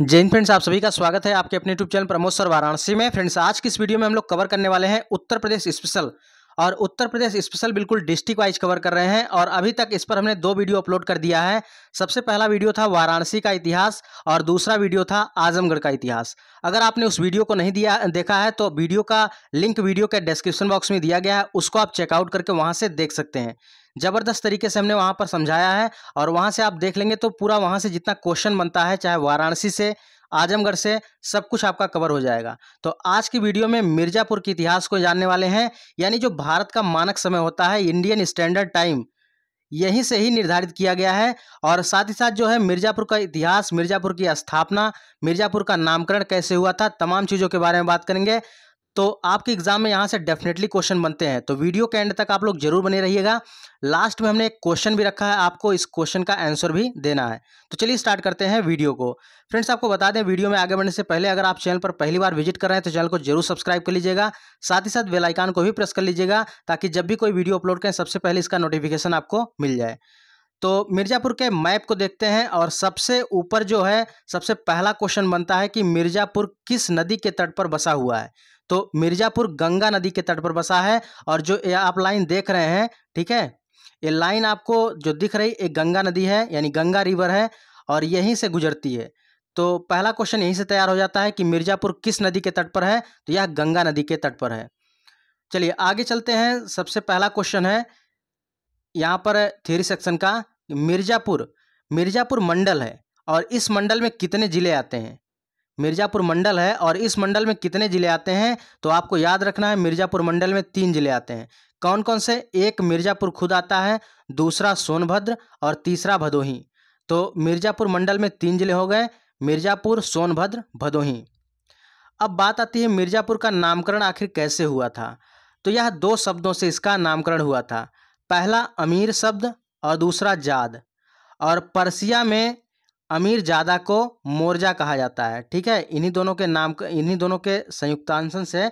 Jain friends आप सभी का स्वागत है आपके अपने YouTube channel Pramod sir Varanasi में फ्रेंड्स आज की इस वीडियो में हम लोग कवर करने वाले हैं उत्तर प्रदेश स्पेशल और उत्तर प्रदेश स्पेशल बिल्कुल डिस्ट्रिक्ट वाइज कवर कर रहे हैं और अभी तक इस पर हमने दो वीडियो अपलोड कर दिया है सबसे पहला वीडियो था वाराणसी का इतिहास और दूसरा वीडियो था आजमगढ़ का इतिहास अगर आपने उस वीडियो को नहीं दिया देखा है तो वीडियो का लिंक वीडियो के डिस्क्रिप्शन बॉक्स में दिया गया है उसको आप चेकआउट करके वहाँ से देख सकते हैं ज़बरदस्त तरीके से हमने वहां पर समझाया है और वहां से आप देख लेंगे तो पूरा वहां से जितना क्वेश्चन बनता है चाहे वाराणसी से आजमगढ़ से सब कुछ आपका कवर हो जाएगा तो आज की वीडियो में मिर्ज़ापुर के इतिहास को जानने वाले हैं यानी जो भारत का मानक समय होता है इंडियन स्टैंडर्ड टाइम यहीं से ही निर्धारित किया गया है और साथ ही साथ जो है मिर्ज़ापुर का इतिहास मिर्ज़ापुर की स्थापना मिर्ज़ापुर का नामकरण कैसे हुआ था तमाम चीज़ों के बारे में बात करेंगे तो आपके एग्जाम में यहाँ से डेफिनेटली क्वेश्चन बनते हैं तो वीडियो के एंड तक आप लोग जरूर बने रहिएगा लास्ट में हमने एक क्वेश्चन भी रखा है आपको इस क्वेश्चन का आंसर भी देना है तो चलिए स्टार्ट करते हैं वीडियो को फ्रेंड्स आपको बता दें वीडियो में आगे बढ़ने से पहले अगर आप चैनल पर पहली बार विजिट कर रहे हैं तो चैनल को जरूर सब्सक्राइब कर लीजिएगा साथ ही साथ बेलाइकान को भी प्रेस कर लीजिएगा ताकि जब भी कोई वीडियो अपलोड करें सबसे पहले इसका नोटिफिकेशन आपको मिल जाए तो मिर्ज़ापुर के मैप को देखते हैं और सबसे ऊपर जो है सबसे पहला क्वेश्चन बनता है कि मिर्ज़ापुर किस नदी के तट पर बसा हुआ है तो मिर्ज़ापुर गंगा नदी के तट पर बसा है और जो आप लाइन देख रहे हैं ठीक है ये लाइन आपको जो दिख रही एक गंगा नदी है यानी गंगा रिवर है और यहीं से गुजरती है तो पहला क्वेश्चन यहीं से तैयार हो जाता है कि मिर्ज़ापुर किस नदी के तट पर है तो यह गंगा नदी के तट पर है चलिए आगे चलते हैं सबसे पहला क्वेश्चन है यहाँ पर थ्योरी सेक्शन का मिर्ज़ापुर मिर्ज़ापुर मंडल है और इस मंडल में कितने ज़िले आते हैं मिर्ज़ापुर मंडल है और इस मंडल में कितने ज़िले आते हैं तो आपको याद रखना है मिर्ज़ापुर मंडल में तीन ज़िले आते हैं कौन कौन से एक मिर्ज़ापुर खुद आता है दूसरा सोनभद्र और तीसरा भदोही तो मिर्ज़ापुर मंडल में तीन ज़िले हो गए मिर्ज़ापुर सोनभद्र भदोही अब बात आती है मिर्ज़ापुर का नामकरण आखिर कैसे हुआ था तो यह दो शब्दों से इसका नामकरण हुआ था पहला अमीर शब्द और दूसरा जाद और परसिया में अमीर जादा को मोरजा कहा जाता है ठीक है इन्हीं दोनों के नाम इन्हीं दोनों के संयुक्तांशन से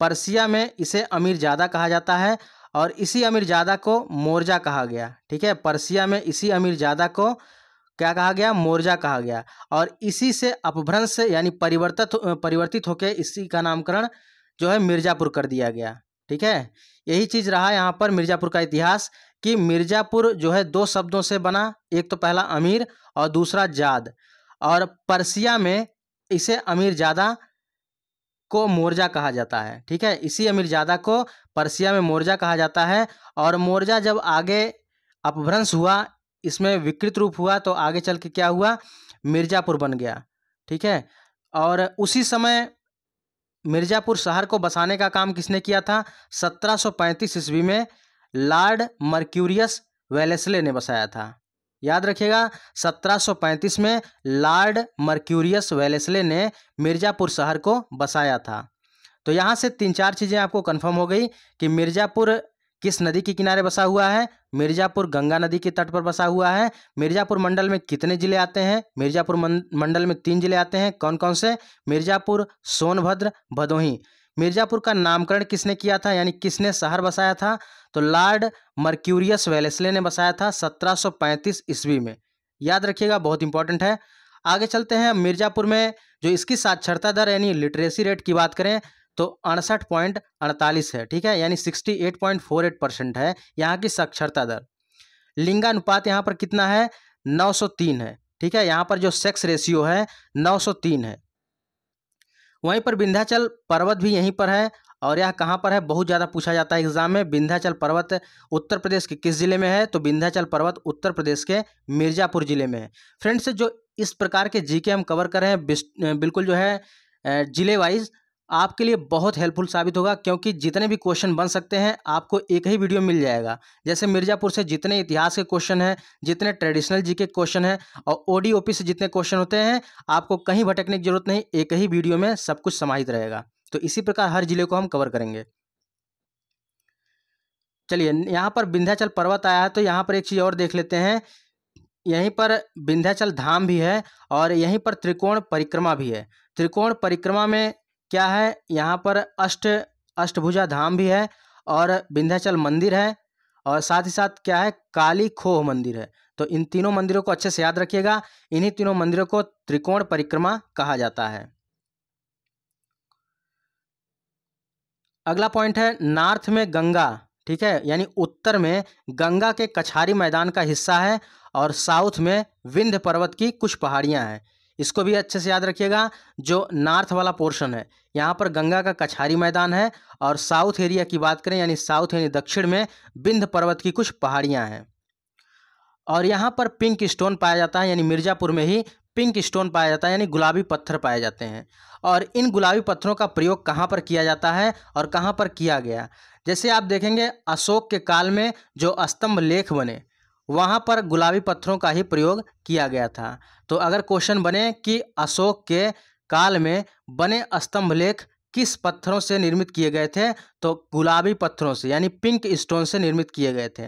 पर्सिया में इसे अमीर जादा कहा जाता है और इसी अमीरजादा को मोरजा कहा गया ठीक है पर्सिया में इसी अमीर जादा को क्या कहा गया मोरजा कहा गया और इसी से अपभ्रंश यानी परिवर्तित परिवर्तित होकर इसी का नामकरण जो है मिर्ज़ापुर कर दिया गया ठीक है यही चीज़ रहा यहाँ पर मिर्ज़ापुर का इतिहास कि मिर्ज़ापुर जो है दो शब्दों से बना एक तो पहला अमीर और दूसरा जाद और परसिया में इसे अमीर ज़्यादा को मोर्जा कहा जाता है ठीक है इसी अमीरजादा को पर्सिया में मोरजा कहा जाता है और मोरजा जब आगे अपभ्रंश हुआ इसमें विकृत रूप हुआ तो आगे चल के क्या हुआ मिर्ज़ापुर बन गया ठीक है और उसी समय मिर्ज़ापुर शहर को बसाने का काम किसने किया था 1735 ईस्वी में लॉर्ड मर्क्यूरियस वेलेसले ने बसाया था याद रखिएगा 1735 में लॉर्ड मर्क्यूरियस वेलेसले ने मिर्ज़ापुर शहर को बसाया था तो यहाँ से तीन चार चीज़ें आपको कन्फर्म हो गई कि मिर्ज़ापुर किस नदी के किनारे बसा हुआ है मिर्ज़ापुर गंगा नदी के तट पर बसा हुआ है मिर्ज़ापुर मंडल में कितने ज़िले आते हैं मिर्ज़ापुर मंडल में तीन ज़िले आते हैं कौन कौन से मिर्ज़ापुर सोनभद्र भदोही मिर्जापुर का नामकरण किसने किया था यानी किसने शहर बसाया था तो लॉर्ड मर्क्यूरियस वेलेसले ने बसाया था 1735 ईस्वी में याद रखिएगा बहुत इंपॉर्टेंट है आगे चलते हैं मिर्जापुर में जो इसकी साक्षरता दर यानी लिटरेसी रेट की बात करें तो अड़सठ है ठीक है यानी सिक्सटी है यहाँ की साक्षरता दर लिंगानुपात यहाँ पर कितना है नौ है ठीक है यहाँ पर जो सेक्स रेशियो है नौ है वहीं पर विंध्याचल पर्वत भी यहीं पर है और यह कहाँ पर है बहुत ज़्यादा पूछा जाता है एग्जाम में विंध्याचल पर्वत उत्तर प्रदेश के किस ज़िले में है तो विंध्याचल पर्वत उत्तर प्रदेश के मिर्ज़ापुर ज़िले में है फ्रेंड्स जो इस प्रकार के जीके हम कवर कर रहे हैं बिल्कुल जो है जिले वाइज आपके लिए बहुत हेल्पफुल साबित होगा क्योंकि जितने भी क्वेश्चन बन सकते हैं आपको एक ही वीडियो मिल जाएगा जैसे मिर्ज़ापुर से जितने इतिहास के क्वेश्चन हैं जितने ट्रेडिशनल जी के क्वेश्चन हैं और ओडीओपी से जितने क्वेश्चन होते हैं आपको कहीं भटकने की जरूरत नहीं एक ही वीडियो में सब कुछ समाहित रहेगा तो इसी प्रकार हर जिले को हम कवर करेंगे चलिए यहाँ पर विंध्याचल पर्वत आया है तो यहाँ पर एक चीज़ और देख लेते हैं यहीं पर विंध्याचल धाम भी है और यहीं पर त्रिकोण परिक्रमा भी है त्रिकोण परिक्रमा में क्या है यहाँ पर अष्ट अष्टभुजा धाम भी है और विंध्याचल मंदिर है और साथ ही साथ क्या है काली खोह मंदिर है तो इन तीनों मंदिरों को अच्छे से याद रखिएगा इन्हीं तीनों मंदिरों को त्रिकोण परिक्रमा कहा जाता है अगला पॉइंट है नॉर्थ में गंगा ठीक है यानी उत्तर में गंगा के कछारी मैदान का हिस्सा है और साउथ में विंध्य पर्वत की कुछ पहाड़ियां हैं इसको भी अच्छे से याद रखिएगा जो नॉर्थ वाला पोर्शन है यहाँ पर गंगा का कछारी मैदान है और साउथ एरिया की बात करें यानी साउथ यानी दक्षिण में बिंध पर्वत की कुछ पहाड़ियाँ हैं और यहाँ पर पिंक स्टोन पाया जाता है यानी मिर्ज़ापुर में ही पिंक स्टोन पाया जाता है यानी गुलाबी पत्थर पाए जाते हैं और इन गुलाबी पत्थरों का प्रयोग कहाँ पर किया जाता है और कहाँ पर किया गया जैसे आप देखेंगे अशोक के काल में जो स्तंभ लेख बने वहाँ पर गुलाबी पत्थरों का ही प्रयोग किया गया था तो अगर क्वेश्चन बने कि अशोक के काल में बने स्तंभ लेख किस पत्थरों से निर्मित किए गए थे तो गुलाबी पत्थरों से यानी पिंक स्टोन से निर्मित किए गए थे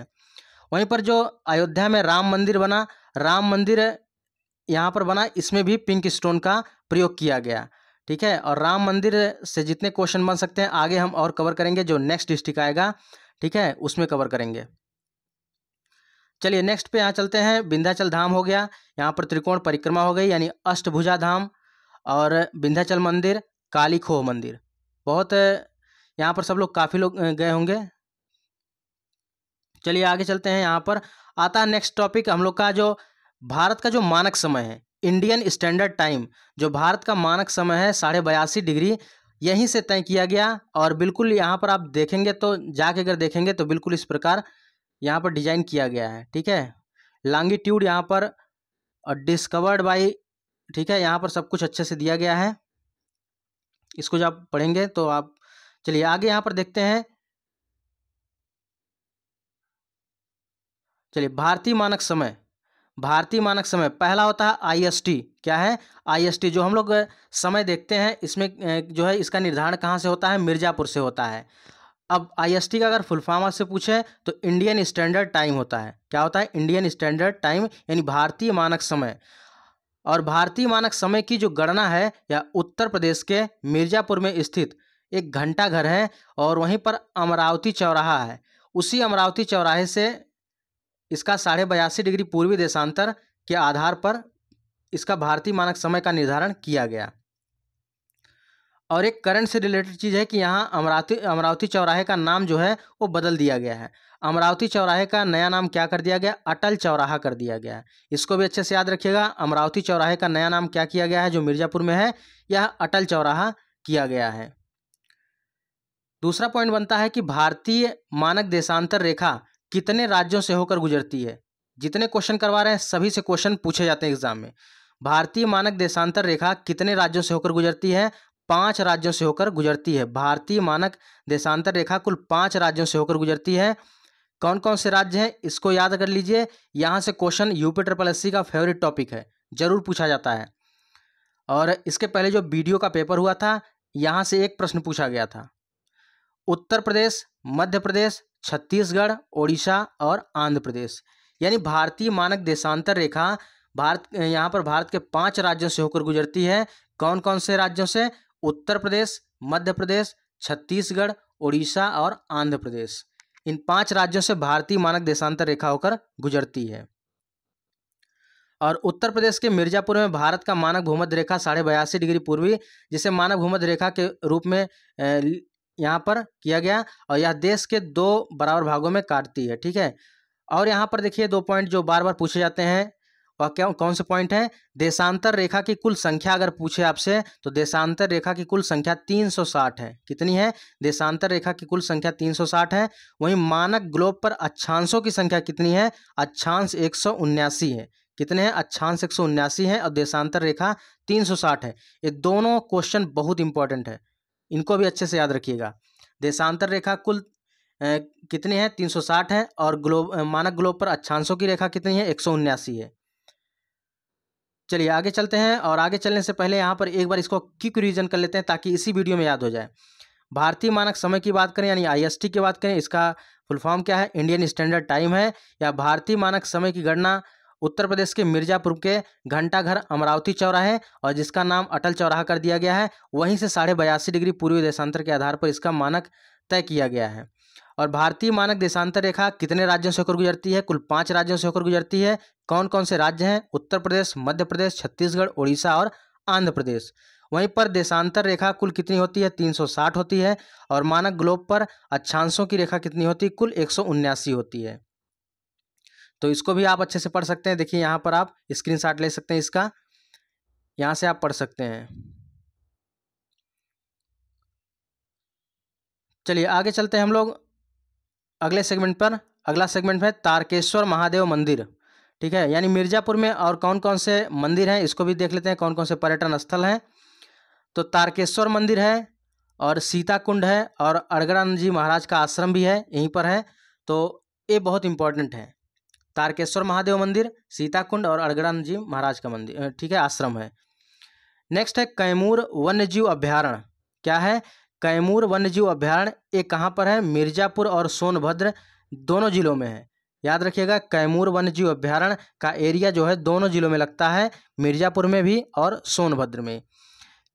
वहीं पर जो अयोध्या में राम मंदिर बना राम मंदिर यहाँ पर बना इसमें भी पिंक स्टोन का प्रयोग किया गया ठीक है और राम मंदिर से जितने क्वेश्चन बन सकते हैं आगे हम और कवर करेंगे जो नेक्स्ट डिस्ट्रिक्ट आएगा ठीक है उसमें कवर करेंगे चलिए नेक्स्ट पे यहाँ चलते हैं विंध्याचल धाम हो गया यहाँ पर त्रिकोण परिक्रमा हो गई यानी अष्टभुजा धाम और विंध्याचल मंदिर काली खोह मंदिर बहुत यहाँ पर सब लोग काफ़ी लोग गए होंगे चलिए आगे चलते हैं यहाँ पर आता है नेक्स्ट टॉपिक हम लोग का जो भारत का जो मानक समय है इंडियन स्टैंडर्ड टाइम जो भारत का मानक समय है साढ़े बयासी डिग्री यहीं से तय किया गया और बिल्कुल यहाँ पर आप देखेंगे तो जाके अगर देखेंगे तो बिल्कुल इस प्रकार यहाँ पर डिजाइन किया गया है ठीक है लॉन्गिट्यूड यहाँ पर डिस्कवर्ड बाई ठीक है यहाँ पर सब कुछ अच्छे से दिया गया है इसको जब आप पढ़ेंगे तो आप चलिए आगे यहाँ पर देखते हैं चलिए भारतीय मानक समय भारतीय मानक समय पहला होता है आईएसटी क्या है आईएसटी जो हम लोग समय देखते हैं इसमें जो है इसका निर्धारण कहाँ से होता है मिर्ज़ापुर से होता है अब आई का अगर फुल फॉर्म आपसे पूछे तो इंडियन स्टैंडर्ड टाइम होता है क्या होता है इंडियन स्टैंडर्ड टाइम यानी भारतीय मानक समय और भारतीय मानक समय की जो गणना है या उत्तर प्रदेश के मिर्ज़ापुर में स्थित एक घंटा घर है और वहीं पर अमरावती चौराहा है उसी अमरावती चौराहे से इसका साढ़े बयासी डिग्री पूर्वी देशांतर के आधार पर इसका भारतीय मानक समय का निर्धारण किया गया और एक करंट से रिलेटेड चीज़ है कि यहाँ अमरावती अमरावती चौराहे का नाम जो है वो बदल दिया गया है अमरावती चौराहे का नया नाम क्या कर दिया गया अटल चौराहा कर दिया गया है इसको भी अच्छे से याद रखिएगा अमरावती चौराहे का नया नाम क्या किया गया है जो मिर्ज़ापुर में है यह अटल चौराहा किया गया है दूसरा पॉइंट बनता है कि भारतीय मानक देशांतर रेखा कितने राज्यों से होकर गुजरती है जितने क्वेश्चन करवा रहे हैं सभी से क्वेश्चन पूछे जाते हैं एग्जाम में भारतीय मानक देशांतर रेखा कितने राज्यों से होकर गुजरती है पांच राज्यों से होकर गुजरती है भारतीय मानक देशांतर रेखा कुल पांच राज्यों से होकर गुजरती है कौन कौन से राज्य हैं इसको याद कर लीजिए यहाँ से क्वेश्चन यूपी ट्रिपल एस का फेवरेट टॉपिक है जरूर पूछा जाता है और इसके पहले जो वीडियो का पेपर हुआ था यहाँ से एक प्रश्न पूछा गया था उत्तर प्रदेश मध्य प्रदेश छत्तीसगढ़ ओडिशा और आंध्र प्रदेश यानी भारतीय मानक देशांतर रेखा भारत यहाँ पर भारत के पांच राज्यों से होकर गुजरती है कौन कौन से राज्यों से उत्तर प्रदेश मध्य प्रदेश छत्तीसगढ़ उड़ीसा और आंध्र प्रदेश इन पांच राज्यों से भारतीय मानक देशांतर रेखा होकर गुजरती है और उत्तर प्रदेश के मिर्जापुर में भारत का मानक भूमध्य रेखा साढ़े बयासी डिग्री पूर्वी जिसे मानक भूमध्य रेखा के रूप में यहाँ पर किया गया और यह देश के दो बराबर भागों में काटती है ठीक है और यहाँ पर देखिए दो पॉइंट जो बार बार पूछे जाते हैं क्यों कौन से पॉइंट है देशांतर रेखा की कुल संख्या अगर पूछे आपसे तो देशांतर रेखा की कुल संख्या 360 है कितनी है देशांतर रेखा की कुल संख्या 360 है वहीं मानक ग्लोब पर अच्छांशों की संख्या कितनी है अच्छांश एक है कितने हैं अच्छांश एक है और देशांतर रेखा 360 है ये दोनों क्वेश्चन बहुत इंपॉर्टेंट है इनको भी अच्छे से याद रखिएगा देशांतर रेखा कुल कितनी है 360 है और ग्लोब मानक ग्लोब पर अच्छांशों की रेखा कितनी है एक है चलिए आगे चलते हैं और आगे चलने से पहले यहाँ पर एक बार इसको क्विक रिविजन कर लेते हैं ताकि इसी वीडियो में याद हो जाए भारतीय मानक समय की बात करें यानी आईएसटी की बात करें इसका फुल फॉर्म क्या है इंडियन स्टैंडर्ड टाइम है या भारतीय मानक समय की गणना उत्तर प्रदेश के मिर्जापुर के घंटाघर अमरावती चौराहे और जिसका नाम अटल चौराहा कर दिया गया है वहीं से साढ़े बयासी डिग्री पूर्वी देशांतर के आधार पर इसका मानक तय किया गया है और भारतीय मानक देशांतर रेखा कितने राज्यों से होकर गुजरती है कुल पांच राज्यों से होकर गुजरती है कौन कौन से राज्य हैं उत्तर प्रदेश मध्य प्रदेश छत्तीसगढ़ उड़ीसा और आंध्र प्रदेश वहीं पर देशांतर रेखा कुल कितनी होती है 360 होती है और मानक ग्लोब पर अच्छांशों की रेखा कितनी होती है कुल एक होती है तो इसको भी आप अच्छे से पढ़ सकते हैं देखिए यहाँ पर आप स्क्रीन ले सकते हैं इसका यहाँ से आप पढ़ सकते हैं चलिए आगे चलते हैं हम लोग अगले सेगमेंट पर अगला सेगमेंट है तारकेश्वर महादेव मंदिर ठीक है यानी मिर्ज़ापुर में और कौन कौन से मंदिर हैं इसको भी देख लेते हैं कौन कौन से पर्यटन स्थल हैं तो तारकेश्वर मंदिर है और सीता कुंड है और अर्गरानंद जी महाराज का आश्रम भी है यहीं पर है तो ये बहुत इंपॉर्टेंट है तारकेश्वर महादेव मंदिर सीता कुंड और अर्गरानंद जी महाराज का मंदिर ठीक है आश्रम है नेक्स्ट है कैमूर वन्य जीव अभ्यारण्य क्या है कैमूर वन्यजीव अभ्यारण्य ये कहाँ पर है मिर्ज़ापुर और सोनभद्र दोनों जिलों में है याद रखिएगा कैमूर वन्यजीव अभ्यारण्य का एरिया जो है दोनों जिलों में लगता है मिर्ज़ापुर में भी और सोनभद्र में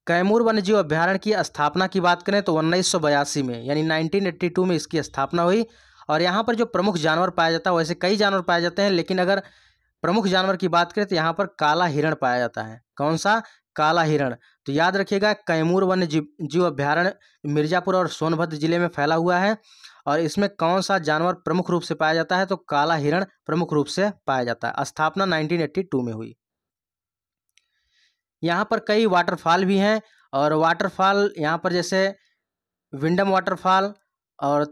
कैमूर वन्यजीव अभ्यारण्य की स्थापना की बात करें तो उन्नीस में यानी नाइनटीन में इसकी स्थापना हुई और यहाँ पर जो प्रमुख जानवर पाया जाता है वैसे कई जानवर पाए जाते हैं लेकिन अगर प्रमुख जानवर की बात करें तो यहाँ पर काला हिरण पाया जाता है कौन सा काला हिरण तो याद रखिएगा कैमूर वन्य जीव जीव अभ्यारण्य मिर्जापुर और सोनभद्र जिले में फैला हुआ है और इसमें कौन सा जानवर प्रमुख रूप से पाया जाता है तो काला हिरण प्रमुख रूप से पाया जाता है स्थापना 1982 में हुई यहाँ पर कई वाटरफॉल भी हैं और वाटरफॉल यहाँ पर जैसे विंडम वाटरफॉल और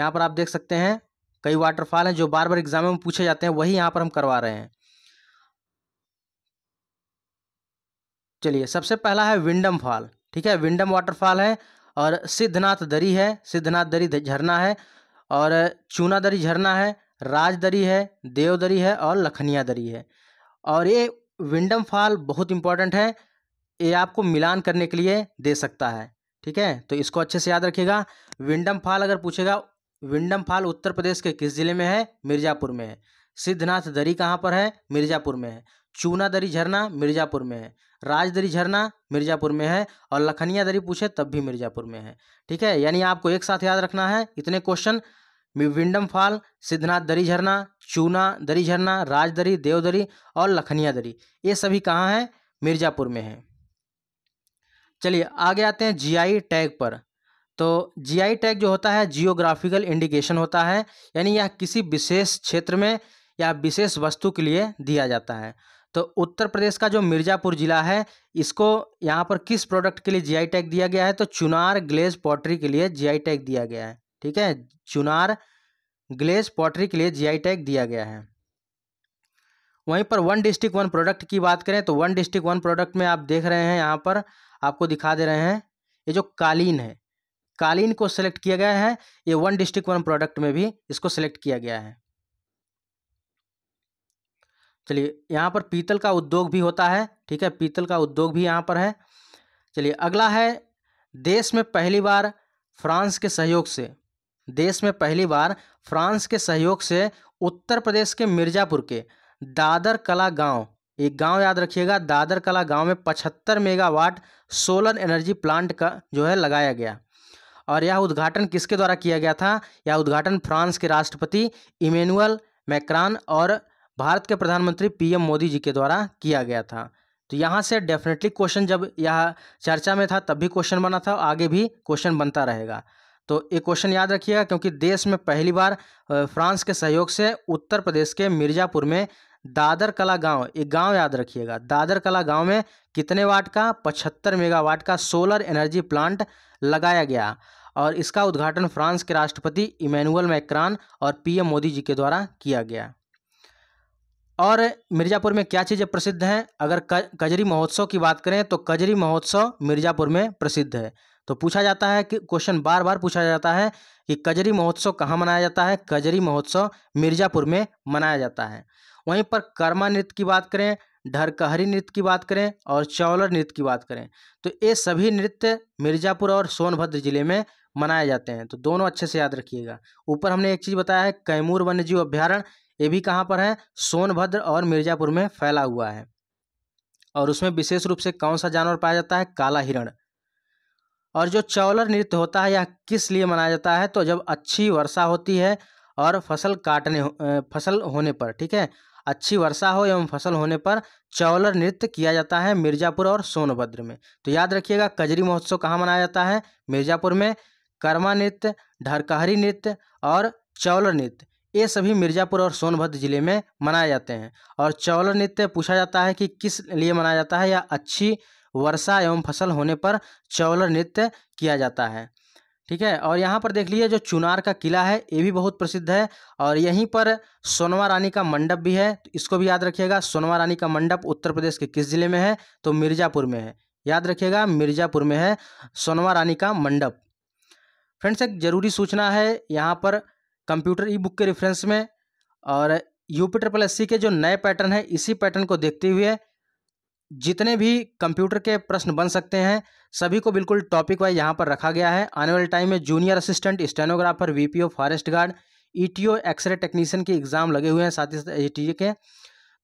यहाँ पर आप देख सकते हैं कई वाटरफॉल हैं जो बार बार एग्जाम में पूछे जाते हैं वही यहाँ पर हम करवा रहे हैं चलिए सबसे पहला है विंडम फॉल ठीक है विंडम वाटरफॉल है और सिद्धनाथ दरी है सिद्धनाथ दरी झरना है और चूना दरी झरना है राज दरी है देव दरी है और लखनिया दरी है और ये विंडम फॉल बहुत इंपॉर्टेंट है ये आपको मिलान करने के लिए दे सकता है ठीक है तो इसको अच्छे से याद रखिएगा विंडम फॉल अगर पूछेगा विंडम फॉल उत्तर प्रदेश के किस ज़िले में है मिर्ज़ापुर में है सिद्धनाथ दरी कहाँ पर है मिर्ज़ापुर में है चूना दरी झरना मिर्ज़ापुर में है राजदरी झरना मिर्ज़ापुर में है और लखनिया दरी पूछे तब भी मिर्ज़ापुर में है ठीक है यानी आपको एक साथ याद रखना है इतने क्वेश्चन विंडम फॉल सिद्धनाथ दरी झरना चूना दरी झरना राजदरी देवदरी और लखनिया दरी ये सभी कहाँ हैं मिर्ज़ापुर में है चलिए आगे आते हैं जीआई टैग पर तो जीआई टैग जो होता है जियोग्राफिकल इंडिकेशन होता है यानी यह किसी विशेष क्षेत्र में या विशेष वस्तु के लिए दिया जाता है तो उत्तर प्रदेश का जो मिर्ज़ापुर ज़िला है इसको यहाँ पर किस प्रोडक्ट के लिए जीआई टैग दिया गया है तो चुनार ग्लेज पॉटरी के लिए जीआई टैग दिया गया है ठीक है चुनार ग्लेज पॉटरी के लिए जीआई टैग दिया गया है वहीं पर वन डिस्ट्रिक्ट वन प्रोडक्ट की बात करें तो वन डिस्ट्रिक्ट वन प्रोडक्ट में आप देख रहे हैं यहाँ पर आपको दिखा दे रहे हैं ये जो कालीन है कालीन को सिलेक्ट किया गया है ये वन डिस्ट्रिक्ट वन प्रोडक्ट में भी इसको सेलेक्ट किया गया है चलिए यहाँ पर पीतल का उद्योग भी होता है ठीक है पीतल का उद्योग भी यहाँ पर है चलिए अगला है देश में पहली बार फ्रांस के सहयोग से देश में पहली बार फ्रांस के सहयोग से उत्तर प्रदेश के मिर्ज़ापुर के दादर कला गांव एक गांव याद रखिएगा दादर कला गांव में 75 मेगावाट सोलर एनर्जी प्लांट का जो है लगाया गया और यह उद्घाटन किसके द्वारा किया गया था यह उद्घाटन फ्रांस के राष्ट्रपति इमेनुअल मैक्रान और भारत के प्रधानमंत्री पीएम मोदी जी के द्वारा किया गया था तो यहाँ से डेफिनेटली क्वेश्चन जब यह चर्चा में था तब भी क्वेश्चन बना था आगे भी क्वेश्चन बनता रहेगा तो ये क्वेश्चन याद रखिएगा क्योंकि देश में पहली बार फ्रांस के सहयोग से उत्तर प्रदेश के मिर्ज़ापुर में दादर कला गांव एक गांव याद रखिएगा दादर कला गांव में कितने वाट का पचहत्तर मेगावाट का सोलर एनर्जी प्लांट लगाया गया और इसका उद्घाटन फ्रांस के राष्ट्रपति इमैनुअल मैक्रान और पीएम मोदी जी के द्वारा किया गया और मिर्ज़ापुर में क्या चीज़ें प्रसिद्ध हैं अगर कजरी महोत्सव की बात करें तो कजरी महोत्सव मिर्ज़ापुर में प्रसिद्ध है तो पूछा जाता है कि क्वेश्चन बार बार पूछा जाता है कि कजरी महोत्सव कहाँ मनाया जाता है कजरी महोत्सव मिर्ज़ापुर में मनाया जाता है वहीं पर कर्मा नृत्य की बात करें ढरकहरी नृत्य की बात करें और चौलर नृत्य की बात करें तो ये सभी नृत्य मिर्ज़ापुर और सोनभद्र जिले में मनाए जाते हैं तो दोनों अच्छे से याद रखिएगा ऊपर हमने एक चीज़ बताया है कैमूर वन्यजीव अभ्यारण्य ये भी कहाँ पर है सोनभद्र और मिर्ज़ापुर में फैला हुआ है और उसमें विशेष रूप से कौन सा जानवर पाया जाता है काला हिरण और जो चौलर नृत्य होता है यह किस लिए मनाया जाता है तो जब अच्छी वर्षा होती है और फसल काटने फसल होने पर ठीक है अच्छी वर्षा हो एवं फसल होने पर चौलर नृत्य किया जाता है मिर्ज़ापुर और सोनभद्र में तो याद रखिएगा कजरी महोत्सव कहाँ मनाया जाता है मिर्ज़ापुर में कर्मा नृत्य ढरकहरी नृत्य और चौलर नृत्य ये सभी मिर्ज़ापुर और सोनभद्र जिले में मनाए जाते हैं और चौलर नृत्य पूछा जाता है कि किस लिए मनाया जाता है या अच्छी वर्षा एवं फसल होने पर चौलर नृत्य किया जाता है ठीक है और यहाँ पर देख लीजिए जो चुनार का किला है ये भी बहुत प्रसिद्ध है और यहीं पर सोनवा रानी का मंडप भी है तो इसको भी याद रखिएगा सोनवा रानी का मंडप उत्तर प्रदेश के किस जिले में है तो मिर्ज़ापुर में है याद रखिएगा मिर्ज़ापुर में है सोनवा रानी का मंडप फ्रेंड्स एक ज़रूरी सूचना है यहाँ पर कंप्यूटर ई बुक के रेफरेंस में और यूपीटर प्लस सी के जो नए पैटर्न है इसी पैटर्न को देखते हुए जितने भी कंप्यूटर के प्रश्न बन सकते हैं सभी को बिल्कुल टॉपिक वाइज यहाँ पर रखा गया है आने वाले टाइम में जूनियर असिस्टेंट स्टेनोग्राफर वी फॉरेस्ट गार्ड ओ एक्सरे टेक्नीशियन के एग्ज़ाम लगे हुए हैं साथ ही साथ एटीए e के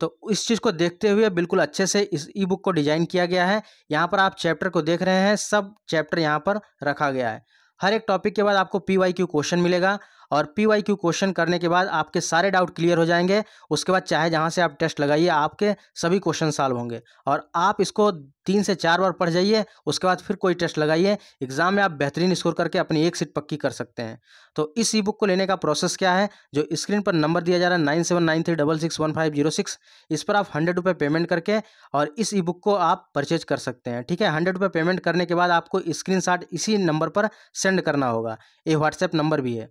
तो इस चीज़ को देखते हुए बिल्कुल अच्छे से इस ई बुक को डिज़ाइन किया गया है यहाँ पर आप चैप्टर को देख रहे हैं सब चैप्टर यहाँ पर रखा गया है हर एक टॉपिक के बाद आपको पी वाई क्यू क्वेश्चन मिलेगा और पी वाई क्यू क्वेश्चन करने के बाद आपके सारे डाउट क्लियर हो जाएंगे उसके बाद चाहे जहाँ से आप टेस्ट लगाइए आपके सभी क्वेश्चन सॉल्व होंगे और आप इसको तीन से चार बार पढ़ जाइए उसके बाद फिर कोई टेस्ट लगाइए एग्ज़ाम में आप बेहतरीन स्कोर करके अपनी एक सीट पक्की कर सकते हैं तो इस ई बुक को लेने का प्रोसेस क्या है जो स्क्रीन पर नंबर दिया जा रहा है nine seven nine three double six one five zero six इस पर आप हंड्रेड रुपये पेमेंट करके और इस ई बुक को आप परचेज कर सकते हैं ठीक है हंड्रेड रुपये पेमेंट करने के बाद आपको स्क्रीन इसी नंबर पर सेंड करना होगा ये व्हाट्सएप नंबर भी है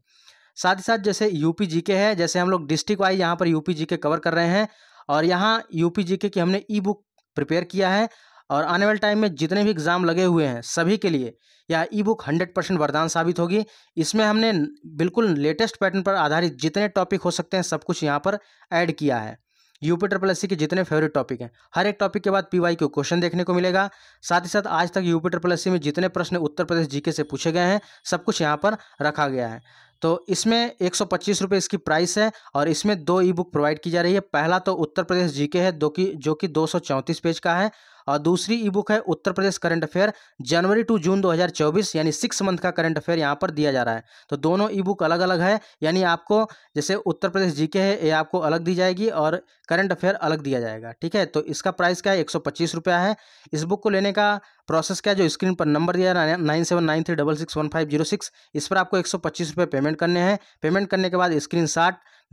साथ ही साथ जैसे यूपी जीके है जैसे हम लोग डिस्ट्रिक्ट वाइज यहाँ पर यूपी जीके कवर कर रहे हैं और यहाँ यूपी जीके की हमने ई बुक प्रिपेयर किया है और आने वाले टाइम में जितने भी एग्ज़ाम लगे हुए हैं सभी के लिए यह ई बुक हंड्रेड परसेंट वरदान साबित होगी इसमें हमने बिल्कुल लेटेस्ट पैटर्न पर आधारित जितने टॉपिक हो सकते हैं सब कुछ यहाँ पर ऐड किया है यूपी ट्रिपल एस के जितने फेवरेट टॉपिक हैं हर एक टॉपिक के बाद पी वाई क्वेश्चन देखने को मिलेगा साथ ही साथ आज तक यूपी ट्रिपल एस में जितने प्रश्न उत्तर प्रदेश जीके से पूछे गए हैं सब कुछ यहाँ पर रखा गया है तो इसमें एक सौ पच्चीस इसकी प्राइस है और इसमें दो ई बुक प्रोवाइड की जा रही है पहला तो उत्तर प्रदेश जीके है दो की जो कि दो सौ चौंतीस पेज का है और दूसरी ई बुक है उत्तर प्रदेश करंट अफेयर जनवरी टू जून 2024 यानी सिक्स मंथ का करंट अफेयर यहाँ पर दिया जा रहा है तो दोनों ई बुक अलग अलग है यानी आपको जैसे उत्तर प्रदेश जी के है ये आपको अलग दी जाएगी और करंट अफेयर अलग दिया जाएगा ठीक है तो इसका प्राइस क्या है एक है इस बुक को लेने का प्रोसेस क्या जो स्क्रीन पर नंबर दिया है nine seven nine three double six one five zero six इस पर आपको एक सौ पच्चीस रुपये पेमेंट करने हैं पेमेंट करने के बाद स्क्रीन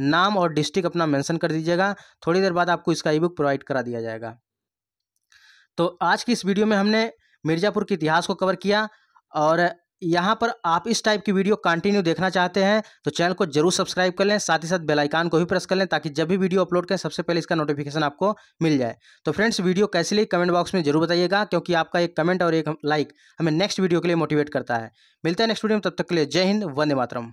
नाम और डिस्ट्रिक्ट अपना मेंशन कर दीजिएगा थोड़ी देर बाद आपको इसका ई बुक प्रोवाइड करा दिया जाएगा तो आज की इस वीडियो में हमने मिर्ज़ापुर के इतिहास को कवर किया और यहाँ पर आप इस टाइप की वीडियो कंटिन्यू देखना चाहते हैं तो चैनल को जरूर सब्सक्राइब कर लें साथ ही साथ बेल आइकन को भी प्रेस कर लें ताकि जब भी वीडियो अपलोड करें सबसे पहले इसका नोटिफिकेशन आपको मिल जाए तो फ्रेंड्स वीडियो कैसी लगी कमेंट बॉक्स में जरूर बताइएगा क्योंकि आपका एक कमेंट और एक लाइक हमें नेक्स्ट वीडियो के लिए मोटिवेट करता है मिलता है नेक्स्ट वीडियो में तब तक के लिए जय हिंद वंदे मातरम